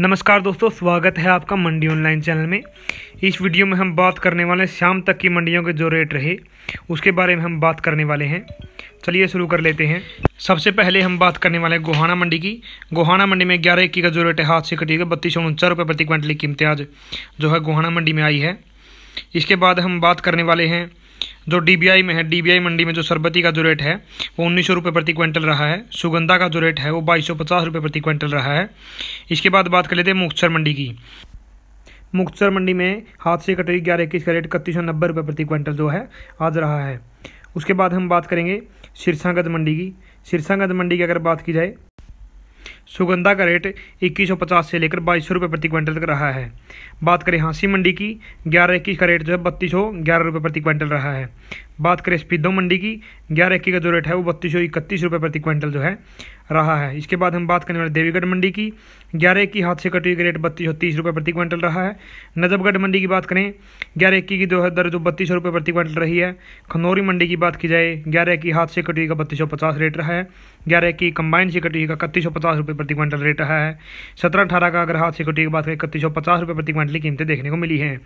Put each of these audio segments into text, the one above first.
नमस्कार दोस्तों स्वागत है आपका मंडी ऑनलाइन चैनल में इस वीडियो में हम बात करने वाले हैं शाम तक की मंडियों के जो रेट रहे उसके बारे में हम बात करने वाले हैं चलिए शुरू कर लेते हैं सबसे पहले हम बात करने वाले हैं गोहाना मंडी की गोहाना मंडी में ग्यारह इक्की का जो रेट है हाथ से कटिएगा बत्तीस सौ उनचास रुपये प्रति क्विंटल की कीमतें आज जो है गोहाना मंडी में आई है इसके बाद हम बात करने वाले हैं जो डीबीआई में है डीबीआई मंडी में जो सरबती का जो रेट है वो उन्नीस सौ रुपये प्रति क्विंटल रहा है सुगंधा का जो रेट है वो बाईस सौ पचास रुपये प्रति क्विंटल रहा है इसके बाद बात कर लेते हैं मुख्तसर मंडी की मुख्तसर मंडी में हाथ से कटोरी ग्यारह इक्कीस का रेट इकतीस सौ नब्बे रुपये प्रति क्विंटल जो है आज रहा है उसके बाद हम बात करेंगे सिरसागंज मंडी की सिरसागंज मंडी की अगर बात की जाए सुगंधा का रेट इक्कीस सौ पचास से लेकर बाईस सौ रुपये प्रति क्विंटल तक रहा है बात करें हाँसी मंडी की ग्यारह इक्कीस का रेट जो है बत्तीस सौ ग्यारह रुपये प्रति क्विंटल रहा है बात करें स्पीदो मंडी की ग्यारह इक्की का जो रेट है वो बत्तीस सौ इकतीस रुपये प्रति क्विंटल जो है रहा है इसके बाद हम बात करने वाले देवीगढ़ मंडी की ग्यारह इक्की हाथ से कटी हुई रेट बत्तीस सौ तीस रुपये प्रति क्विंटल रहा है नजबगढ़ मंडी की बात करें ग्यारह इक्की की जो है दर जो बत्तीस सौ रुपये प्रति क्विंटल रही है खनौरी मंडी की बात की जाए ग्यारह इक्की हाथ से कटी हुई का बत्तीस सौ पचास रेट रहा है ग्यारह इक्की कंबाइन से कटी हुई का इकतीस सौ पचास रुपये प्रति क्विंटल रेट रहा है सत्रह अठारह का अगर हाथ से कटी की बात करें इकतीस सौ पचास रुपये प्रति क्विंटल की कीमतें देखने को मिली हैं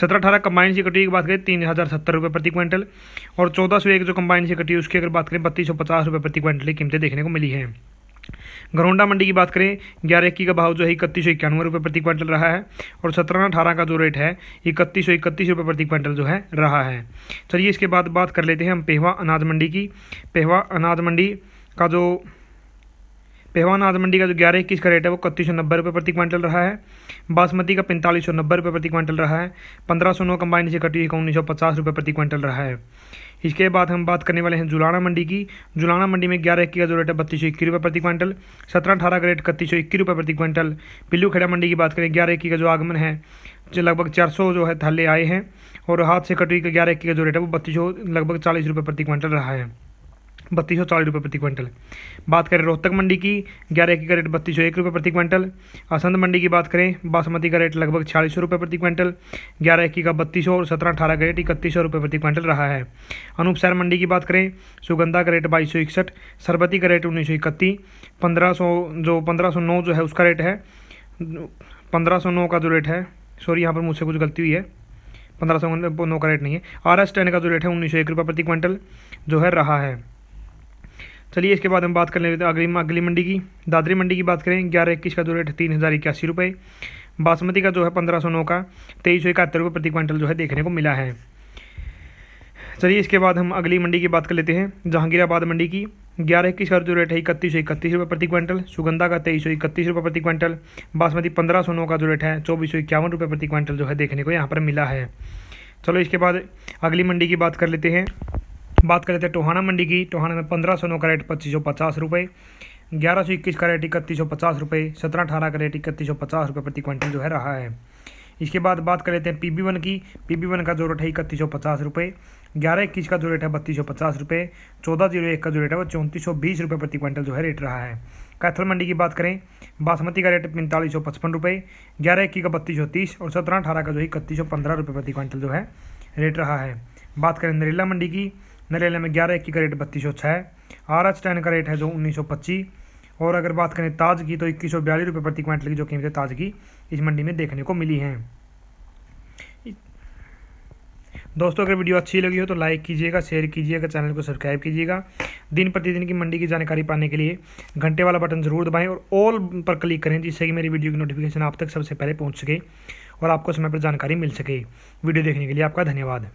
सत्रह अठारह कंबाइन से कटी की बात करें तीन हज़ार सत्तर रुपये प्रति क्विंटल और चौदह सौ एक जो कंबाइन से कटी है उसकी अगर बात करें बत्तीस सौ पचास रुपये प्रति क्विंटल की कीमतें देखने को मिली है घरोंडा मंडी की बात करें ग्यारह इक्की का भाव जो है इकतीस सौ इक्यानवे रुपये प्रति क्विंटल रहा है और सत्रह अठारह का जो रेट है इकतीस सौ इकतीस रुपये प्रति क्विंटल जो है रहा है चलिए इसके बाद बात कर लेते हैं हम पेहवा अनाज मंडी की पेहवा अनाज मंडी का जो पहवान आज मंडी का जो ग्यारह इक्कीस का रेट है वो इकतीस सौ नब्बे रुपये प्रति क्विंटल रहा है बासमती का पैंतालीस सौ नब्बे रुपये प्रति क्विंटल रहा है पंद्रह सौ नौ कंबाइन से कटी उन्नीस सौ पचास रुपये प्रति क्विंटल रहा है इसके बाद हम बात करने वाले हैं जुलाना मंडी की जुलाना मंडी में ग्यारह इक्की का जो रेट है बत्तीस सौ इक्की रुपये प्रति क्विंटल सत्रह अठारह का रेट इकतीस सौ इक्की रुपये प्रति क्विंटल पिल्लू खेड़ा मंडी की बात करें ग्यारह इक्की का जो आगमन है जो लगभग चार सौ जो है थाले आए हैं और हाथ से कटी का ग्यारह इक्की का जो रेट है वो बत्तीस सौ लगभग चालीस रुपये प्रति क्विंटल रहा है बत्तीस सौ चालीस रुपये प्रति क्विंटल बात करें रोहतक मंडी की ग्यारह एक का रेट बत्तीस सौ एक रुपये प्रति क्विंटल असंत मंडी की बात करें बासमती का रेट लगभग छियालीस सौ रुपये प्रति क्विंटल ग्यारह एक का बत्तीस सौ और सत्रह अठारह का रेट इकतीस सौ रुपये प्रति क्विंटल रहा है अनूप मंडी की बात करें सुगंधा का रेट बाईस सौ इकसठ सरबती का रेट उन्नीस सौ इकतीस पंद्रह सौ जो पंद्रह सौ नौ जो है उसका रेट है पंद्रह सौ नौ का जो रेट है सॉरी यहाँ पर मुझसे कुछ गलती हुई है पंद्रह सौ नौ का रेट नहीं है आर एस टेन का जो रेट है उन्नीस सौ एक रुपये प्रति क्विंटल जो है रहा है चलिए इसके बाद हम बात कर लेते हैं अगली अगली मंडी की दादरी मंडी की बात करें ग्यारह इक्कीस का जो रेट है तीन हज़ार इक्यासी रुपये बासमती का जो है पंद्रह सौ नौ का तेईस सौ इकहत्तर रुपये प्रति क्विंटल जो है देखने को मिला है चलिए इसके बाद हम अगली मंडी की बात कर लेते हैं जहांगीराबाद मंडी की ग्यारह इक्कीस का जो रेट है इकतीस सौ इकतीस रुपये प्रति क्विंटल सुगंधा का तेईस सौ इकतीस रुपये प्रति क्विंटल बासमती पंद्रह सौ नौ का जो रेट है चौबीस सौ इक्यावन रुपये प्रति क्विंटल जो है देखने को यहाँ पर मिला है चलो इसके बाद अगली मंडी की बात कर लेते हैं बात कर लेते हैं तो टोहाना मंडी की टोहाना में पंद्रह सौ नौ का रेट पच्चीस सौ पचास रुपये ग्यारह सौ इक्कीस का रेट इकतीस सौ पचास रुपये सत्रह अठारह का रेट इकतीस सौ पचास रुपये प्रति क्विंटल जो है रहा है इसके बाद बात कर लेते तो हैं पी बी वन की पी बी वन का जो रेट है इकतीस सौ पचास रुपये ग्यारह इक्कीस का जो रेट है बत्तीस सौ पचास रुपये चौदह जीरो एक का जो रेट है वो चौंतीस सौ बीस रुपये प्रति क्विंटल जो है रेट रहा है कैथल मंडी की बात करें बासमती का रेट पैंतालीस सौ पचपन रुपये ग्यारह इक्कीस का बत्तीस सौ तीस और सत्रह अठारह का जो है इकतीस सौ पंद्रह रुपये प्रति क्विंटल जो है रेट रहा है बात करें नरेला मंडी की नरेला में ग्यारह इक्की का रेट बत्तीस सौ छः आर एच टेन का रेट है जो उन्नीस सौ पच्चीस और अगर बात करें ताज की तो इक्कीस सौ बयालीस रुपये प्रति क्विंटल की जो कीमतें ताज की इस मंडी में देखने को मिली हैं दोस्तों अगर वीडियो अच्छी लगी हो तो लाइक कीजिएगा शेयर कीजिएगा चैनल को सब्सक्राइब कीजिएगा दिन प्रतिदिन की मंडी की जानकारी पाने के लिए घंटे वाला बटन जरूर दबाएं और ऑल पर क्लिक करें जिससे कि मेरी वीडियो की नोटिफिकेशन आप तक सबसे पहले पहुंच सके और आपको समय पर जानकारी मिल सके वीडियो देखने के लिए आपका धन्यवाद